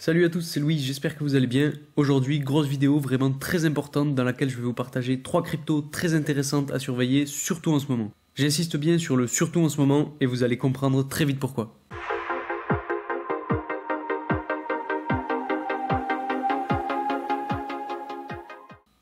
Salut à tous, c'est Louis, j'espère que vous allez bien. Aujourd'hui, grosse vidéo vraiment très importante dans laquelle je vais vous partager trois cryptos très intéressantes à surveiller, surtout en ce moment. J'insiste bien sur le surtout en ce moment et vous allez comprendre très vite pourquoi.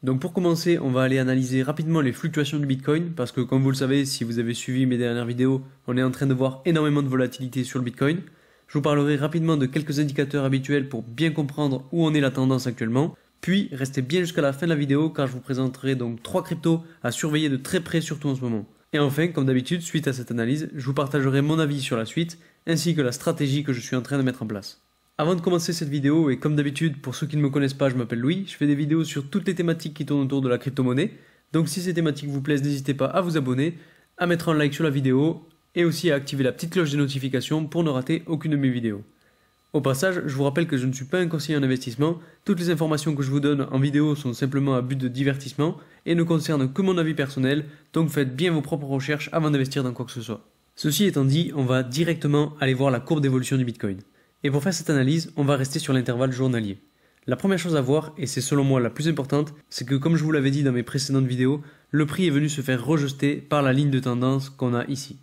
Donc pour commencer, on va aller analyser rapidement les fluctuations du Bitcoin, parce que comme vous le savez, si vous avez suivi mes dernières vidéos, on est en train de voir énormément de volatilité sur le Bitcoin. Je vous parlerai rapidement de quelques indicateurs habituels pour bien comprendre où en est la tendance actuellement. Puis restez bien jusqu'à la fin de la vidéo car je vous présenterai donc 3 cryptos à surveiller de très près surtout en ce moment. Et enfin, comme d'habitude, suite à cette analyse, je vous partagerai mon avis sur la suite ainsi que la stratégie que je suis en train de mettre en place. Avant de commencer cette vidéo, et comme d'habitude, pour ceux qui ne me connaissent pas, je m'appelle Louis, je fais des vidéos sur toutes les thématiques qui tournent autour de la crypto-monnaie. Donc si ces thématiques vous plaisent, n'hésitez pas à vous abonner, à mettre un like sur la vidéo, et aussi à activer la petite cloche des notifications pour ne rater aucune de mes vidéos. Au passage, je vous rappelle que je ne suis pas un conseiller en investissement, toutes les informations que je vous donne en vidéo sont simplement à but de divertissement et ne concernent que mon avis personnel, donc faites bien vos propres recherches avant d'investir dans quoi que ce soit. Ceci étant dit, on va directement aller voir la courbe d'évolution du Bitcoin. Et pour faire cette analyse, on va rester sur l'intervalle journalier. La première chose à voir, et c'est selon moi la plus importante, c'est que comme je vous l'avais dit dans mes précédentes vidéos, le prix est venu se faire rejeter par la ligne de tendance qu'on a ici.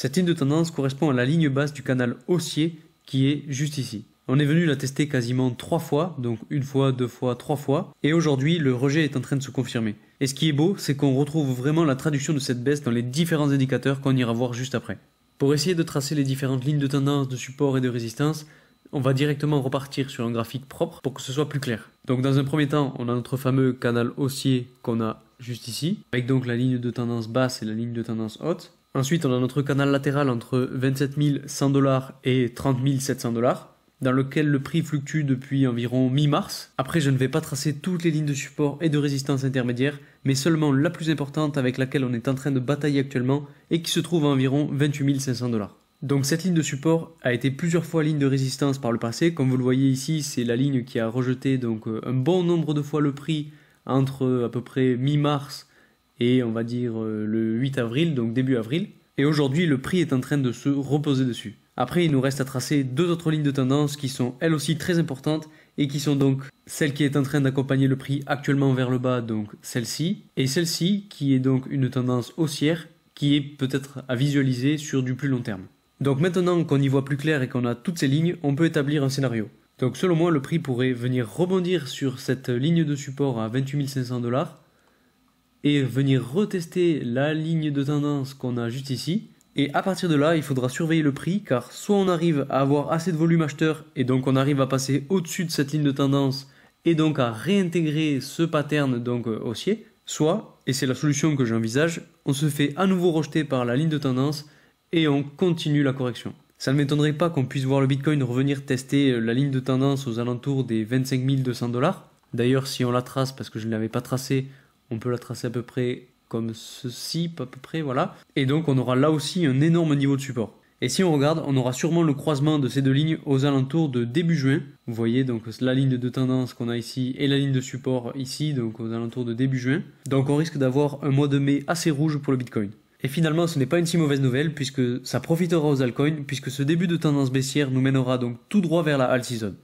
Cette ligne de tendance correspond à la ligne basse du canal haussier qui est juste ici. On est venu la tester quasiment trois fois, donc une fois, deux fois, trois fois, et aujourd'hui le rejet est en train de se confirmer. Et ce qui est beau, c'est qu'on retrouve vraiment la traduction de cette baisse dans les différents indicateurs qu'on ira voir juste après. Pour essayer de tracer les différentes lignes de tendance, de support et de résistance, on va directement repartir sur un graphique propre pour que ce soit plus clair. Donc dans un premier temps, on a notre fameux canal haussier qu'on a juste ici, avec donc la ligne de tendance basse et la ligne de tendance haute. Ensuite, on a notre canal latéral entre 27 100 dollars et 30 700 dollars dans lequel le prix fluctue depuis environ mi-mars. Après, je ne vais pas tracer toutes les lignes de support et de résistance intermédiaires, mais seulement la plus importante avec laquelle on est en train de batailler actuellement et qui se trouve à environ 28 500 dollars. Donc cette ligne de support a été plusieurs fois ligne de résistance par le passé. Comme vous le voyez ici, c'est la ligne qui a rejeté donc euh, un bon nombre de fois le prix entre à peu près mi-mars et on va dire euh, le 8 avril, donc début avril. Et aujourd'hui, le prix est en train de se reposer dessus. Après, il nous reste à tracer deux autres lignes de tendance qui sont elles aussi très importantes et qui sont donc celle qui est en train d'accompagner le prix actuellement vers le bas, donc celle-ci, et celle-ci qui est donc une tendance haussière qui est peut-être à visualiser sur du plus long terme. Donc maintenant qu'on y voit plus clair et qu'on a toutes ces lignes, on peut établir un scénario. Donc selon moi, le prix pourrait venir rebondir sur cette ligne de support à 28 500 dollars et venir retester la ligne de tendance qu'on a juste ici. Et à partir de là, il faudra surveiller le prix car soit on arrive à avoir assez de volume acheteur et donc on arrive à passer au-dessus de cette ligne de tendance et donc à réintégrer ce pattern donc euh, haussier, soit, et c'est la solution que j'envisage, on se fait à nouveau rejeter par la ligne de tendance et on continue la correction. Ça ne m'étonnerait pas qu'on puisse voir le Bitcoin revenir tester euh, la ligne de tendance aux alentours des 25 200 dollars. D'ailleurs, si on la trace, parce que je ne l'avais pas tracée, on peut la tracer à peu près comme ceci, à peu près, voilà. Et donc on aura là aussi un énorme niveau de support. Et si on regarde, on aura sûrement le croisement de ces deux lignes aux alentours de début juin. Vous voyez donc la ligne de tendance qu'on a ici et la ligne de support ici, donc aux alentours de début juin. Donc on risque d'avoir un mois de mai assez rouge pour le Bitcoin. Et finalement, ce n'est pas une si mauvaise nouvelle puisque ça profitera aux altcoins puisque ce début de tendance baissière nous mènera donc tout droit vers la alt season.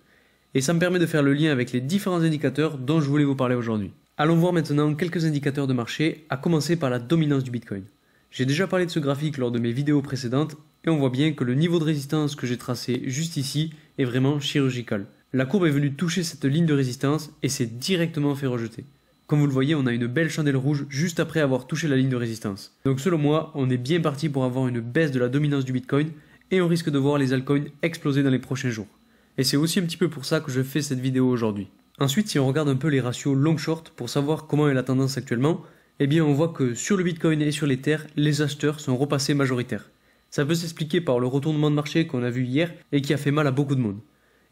Et ça me permet de faire le lien avec les différents indicateurs dont je voulais vous parler aujourd'hui. Allons voir maintenant quelques indicateurs de marché, à commencer par la dominance du Bitcoin. J'ai déjà parlé de ce graphique lors de mes vidéos précédentes et on voit bien que le niveau de résistance que j'ai tracé juste ici est vraiment chirurgical. La courbe est venue toucher cette ligne de résistance et s'est directement fait rejeter. Comme vous le voyez, on a une belle chandelle rouge juste après avoir touché la ligne de résistance. Donc selon moi, on est bien parti pour avoir une baisse de la dominance du Bitcoin et on risque de voir les altcoins exploser dans les prochains jours. Et c'est aussi un petit peu pour ça que je fais cette vidéo aujourd'hui. Ensuite, si on regarde un peu les ratios long-short pour savoir comment est la tendance actuellement, eh bien on voit que sur le Bitcoin et sur les terres, les acheteurs sont repassés majoritaires. Ça peut s'expliquer par le retournement de marché qu'on a vu hier et qui a fait mal à beaucoup de monde.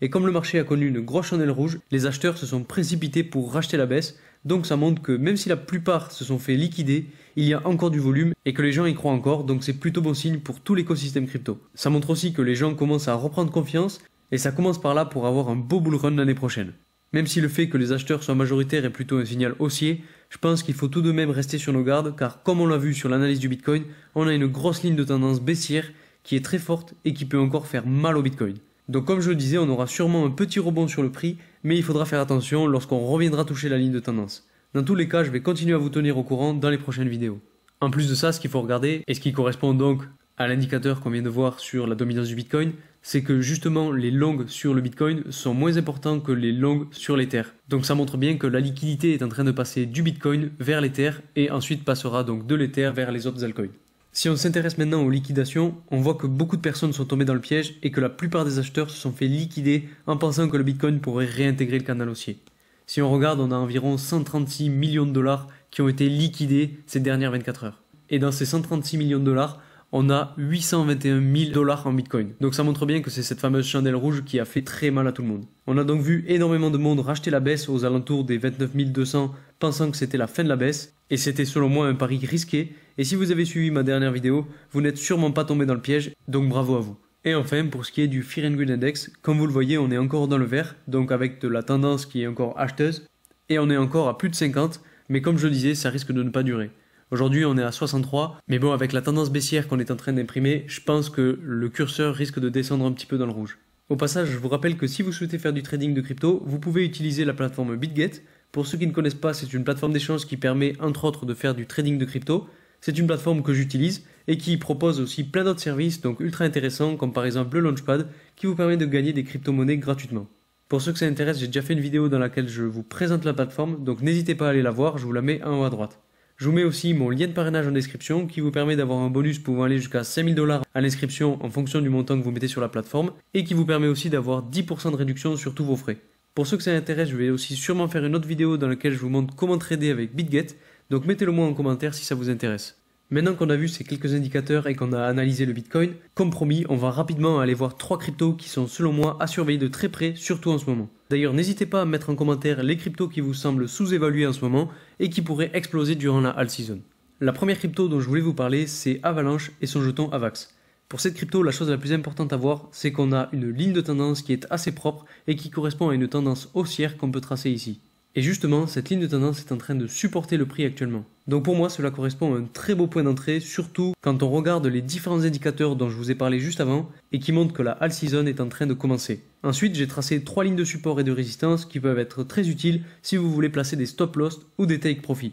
Et comme le marché a connu une grosse chandelle rouge, les acheteurs se sont précipités pour racheter la baisse, donc ça montre que même si la plupart se sont fait liquider, il y a encore du volume et que les gens y croient encore, donc c'est plutôt bon signe pour tout l'écosystème crypto. Ça montre aussi que les gens commencent à reprendre confiance et ça commence par là pour avoir un beau bull run l'année prochaine. Même si le fait que les acheteurs soient majoritaires est plutôt un signal haussier, je pense qu'il faut tout de même rester sur nos gardes car comme on l'a vu sur l'analyse du Bitcoin, on a une grosse ligne de tendance baissière qui est très forte et qui peut encore faire mal au Bitcoin. Donc comme je le disais, on aura sûrement un petit rebond sur le prix, mais il faudra faire attention lorsqu'on reviendra toucher la ligne de tendance. Dans tous les cas, je vais continuer à vous tenir au courant dans les prochaines vidéos. En plus de ça, ce qu'il faut regarder, et ce qui correspond donc à l'indicateur qu'on vient de voir sur la dominance du Bitcoin, c'est que justement les longs sur le Bitcoin sont moins importants que les longs sur l'Ether. Donc ça montre bien que la liquidité est en train de passer du Bitcoin vers l'Ether et ensuite passera donc de l'Ether vers les autres altcoins. Si on s'intéresse maintenant aux liquidations, on voit que beaucoup de personnes sont tombées dans le piège et que la plupart des acheteurs se sont fait liquider en pensant que le Bitcoin pourrait réintégrer le canal haussier. Si on regarde, on a environ 136 millions de dollars qui ont été liquidés ces dernières 24 heures. Et dans ces 136 millions de dollars, on a 821 000 dollars en Bitcoin. Donc ça montre bien que c'est cette fameuse chandelle rouge qui a fait très mal à tout le monde. On a donc vu énormément de monde racheter la baisse aux alentours des 29 200 pensant que c'était la fin de la baisse et c'était selon moi un pari risqué et si vous avez suivi ma dernière vidéo, vous n'êtes sûrement pas tombé dans le piège, donc bravo à vous. Et enfin, pour ce qui est du Fear and Greed Index, comme vous le voyez, on est encore dans le vert, donc avec de la tendance qui est encore acheteuse, et on est encore à plus de 50, mais comme je le disais, ça risque de ne pas durer. Aujourd'hui, on est à 63, mais bon, avec la tendance baissière qu'on est en train d'imprimer, je pense que le curseur risque de descendre un petit peu dans le rouge. Au passage, je vous rappelle que si vous souhaitez faire du trading de crypto, vous pouvez utiliser la plateforme BitGet. Pour ceux qui ne connaissent pas, c'est une plateforme d'échange qui permet entre autres de faire du trading de crypto. C'est une plateforme que j'utilise et qui propose aussi plein d'autres services, donc ultra intéressants, comme par exemple le Launchpad, qui vous permet de gagner des crypto-monnaies gratuitement. Pour ceux que ça intéresse, j'ai déjà fait une vidéo dans laquelle je vous présente la plateforme, donc n'hésitez pas à aller la voir, je vous la mets en haut à droite. Je vous mets aussi mon lien de parrainage en description qui vous permet d'avoir un bonus pouvant aller jusqu'à 5000 dollars à l'inscription en fonction du montant que vous mettez sur la plateforme et qui vous permet aussi d'avoir 10% de réduction sur tous vos frais. Pour ceux que ça intéresse, je vais aussi sûrement faire une autre vidéo dans laquelle je vous montre comment trader avec BitGet, donc mettez-le moi en commentaire si ça vous intéresse. Maintenant qu'on a vu ces quelques indicateurs et qu'on a analysé le Bitcoin, comme promis, on va rapidement aller voir trois cryptos qui sont selon moi à surveiller de très près, surtout en ce moment. D'ailleurs, n'hésitez pas à mettre en commentaire les cryptos qui vous semblent sous-évalués en ce moment et qui pourrait exploser durant la All Season. La première crypto dont je voulais vous parler, c'est Avalanche et son jeton Avax. Pour cette crypto, la chose la plus importante à voir, c'est qu'on a une ligne de tendance qui est assez propre et qui correspond à une tendance haussière qu'on peut tracer ici. Et justement, cette ligne de tendance est en train de supporter le prix actuellement. Donc pour moi, cela correspond à un très beau point d'entrée, surtout quand on regarde les différents indicateurs dont je vous ai parlé juste avant et qui montrent que la all season est en train de commencer. Ensuite, j'ai tracé trois lignes de support et de résistance qui peuvent être très utiles si vous voulez placer des stop loss ou des take profit.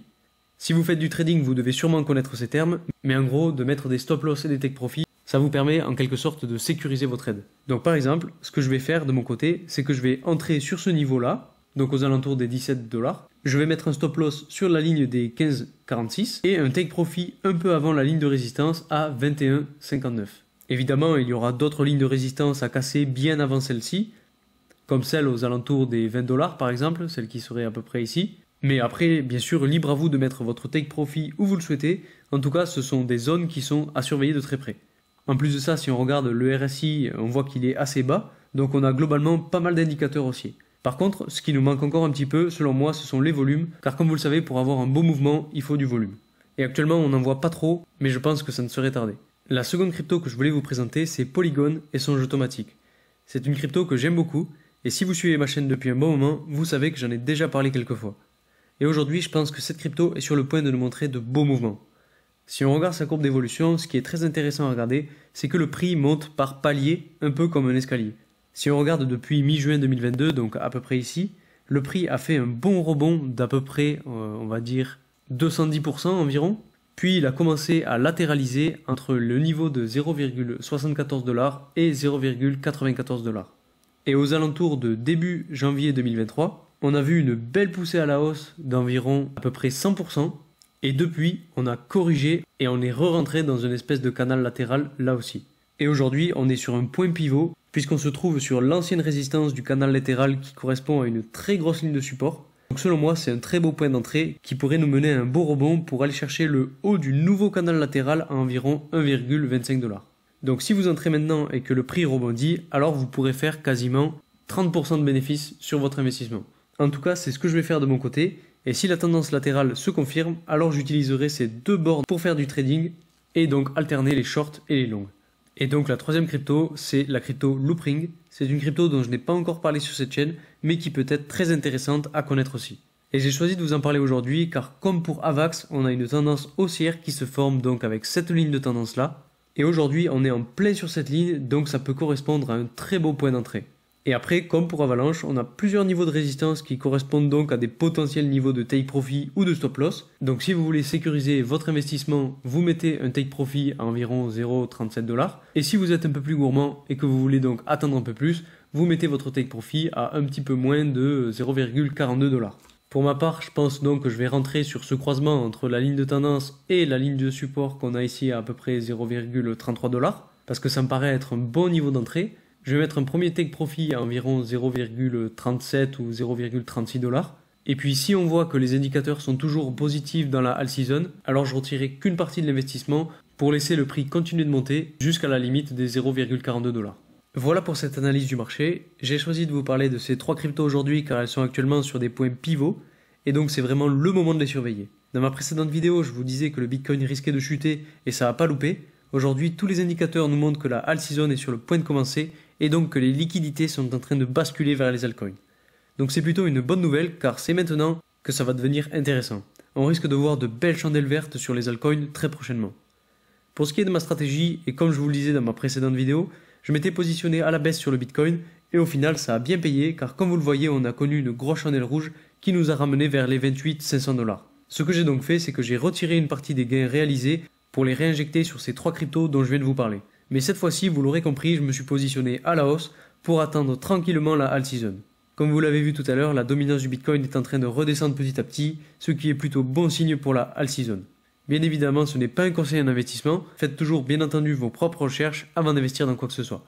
Si vous faites du trading, vous devez sûrement connaître ces termes, mais en gros, de mettre des stop loss et des take profit, ça vous permet en quelque sorte de sécuriser votre aide. Donc par exemple, ce que je vais faire de mon côté, c'est que je vais entrer sur ce niveau-là, donc aux alentours des 17 dollars. Je vais mettre un stop loss sur la ligne des 15,46 et un take profit un peu avant la ligne de résistance à 21,59. Évidemment, il y aura d'autres lignes de résistance à casser bien avant celle-ci, comme celle aux alentours des 20 dollars par exemple, celle qui serait à peu près ici. Mais après, bien sûr, libre à vous de mettre votre take profit où vous le souhaitez. En tout cas, ce sont des zones qui sont à surveiller de très près. En plus de ça, si on regarde le RSI, on voit qu'il est assez bas, donc on a globalement pas mal d'indicateurs haussiers. Par contre, ce qui nous manque encore un petit peu, selon moi, ce sont les volumes, car comme vous le savez, pour avoir un beau mouvement, il faut du volume. Et actuellement, on n'en voit pas trop, mais je pense que ça ne serait tardé. La seconde crypto que je voulais vous présenter, c'est Polygon et son jeu automatique. C'est une crypto que j'aime beaucoup, et si vous suivez ma chaîne depuis un bon moment, vous savez que j'en ai déjà parlé quelques fois. Et aujourd'hui, je pense que cette crypto est sur le point de nous montrer de beaux mouvements. Si on regarde sa courbe d'évolution, ce qui est très intéressant à regarder, c'est que le prix monte par palier, un peu comme un escalier. Si on regarde depuis mi-juin 2022, donc à peu près ici, le prix a fait un bon rebond d'à peu près, euh, on va dire, 210% environ. Puis il a commencé à latéraliser entre le niveau de 0,74 et 0,94 Et aux alentours de début janvier 2023, on a vu une belle poussée à la hausse d'environ à peu près 100%. Et depuis, on a corrigé et on est re-rentré dans une espèce de canal latéral là aussi. Et aujourd'hui, on est sur un point pivot, puisqu'on se trouve sur l'ancienne résistance du canal latéral qui correspond à une très grosse ligne de support. Donc selon moi, c'est un très beau point d'entrée qui pourrait nous mener à un beau rebond pour aller chercher le haut du nouveau canal latéral à environ 1,25 dollars. Donc si vous entrez maintenant et que le prix rebondit, alors vous pourrez faire quasiment 30% de bénéfice sur votre investissement. En tout cas, c'est ce que je vais faire de mon côté. Et si la tendance latérale se confirme, alors j'utiliserai ces deux bornes pour faire du trading et donc alterner les shorts et les longs. Et donc la troisième crypto, c'est la crypto Loopring. C'est une crypto dont je n'ai pas encore parlé sur cette chaîne, mais qui peut être très intéressante à connaître aussi. Et j'ai choisi de vous en parler aujourd'hui car comme pour Avax, on a une tendance haussière qui se forme donc avec cette ligne de tendance là. Et aujourd'hui, on est en plein sur cette ligne, donc ça peut correspondre à un très beau point d'entrée. Et après, comme pour Avalanche, on a plusieurs niveaux de résistance qui correspondent donc à des potentiels niveaux de take profit ou de stop loss. Donc si vous voulez sécuriser votre investissement, vous mettez un take profit à environ 0,37 Et si vous êtes un peu plus gourmand et que vous voulez donc attendre un peu plus, vous mettez votre take profit à un petit peu moins de 0,42 Pour ma part, je pense donc que je vais rentrer sur ce croisement entre la ligne de tendance et la ligne de support qu'on a ici à à peu près 0,33 parce que ça me paraît être un bon niveau d'entrée je vais mettre un premier take profit à environ 0,37 ou 0,36 dollars. Et puis si on voit que les indicateurs sont toujours positifs dans la all season, alors je retirerai qu'une partie de l'investissement pour laisser le prix continuer de monter jusqu'à la limite des 0,42 dollars. Voilà pour cette analyse du marché. J'ai choisi de vous parler de ces trois cryptos aujourd'hui car elles sont actuellement sur des points pivots et donc c'est vraiment le moment de les surveiller. Dans ma précédente vidéo, je vous disais que le Bitcoin risquait de chuter et ça n'a pas loupé. Aujourd'hui, tous les indicateurs nous montrent que la all season est sur le point de commencer et donc que les liquidités sont en train de basculer vers les altcoins. Donc c'est plutôt une bonne nouvelle car c'est maintenant que ça va devenir intéressant. On risque de voir de belles chandelles vertes sur les altcoins très prochainement. Pour ce qui est de ma stratégie, et comme je vous le disais dans ma précédente vidéo, je m'étais positionné à la baisse sur le Bitcoin et au final ça a bien payé car comme vous le voyez on a connu une grosse chandelle rouge qui nous a ramené vers les 28 500 dollars. Ce que j'ai donc fait c'est que j'ai retiré une partie des gains réalisés pour les réinjecter sur ces trois cryptos dont je viens de vous parler mais cette fois-ci, vous l'aurez compris, je me suis positionné à la hausse pour atteindre tranquillement la all Comme vous l'avez vu tout à l'heure, la dominance du Bitcoin est en train de redescendre petit à petit, ce qui est plutôt bon signe pour la all Bien évidemment, ce n'est pas un conseil en investissement, faites toujours bien entendu vos propres recherches avant d'investir dans quoi que ce soit.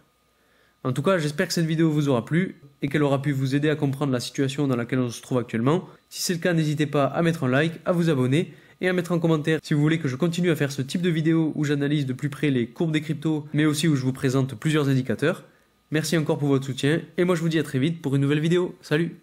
En tout cas, j'espère que cette vidéo vous aura plu et qu'elle aura pu vous aider à comprendre la situation dans laquelle on se trouve actuellement. Si c'est le cas, n'hésitez pas à mettre un like, à vous abonner et à mettre en commentaire si vous voulez que je continue à faire ce type de vidéo où j'analyse de plus près les courbes des cryptos, mais aussi où je vous présente plusieurs indicateurs. Merci encore pour votre soutien et moi je vous dis à très vite pour une nouvelle vidéo. Salut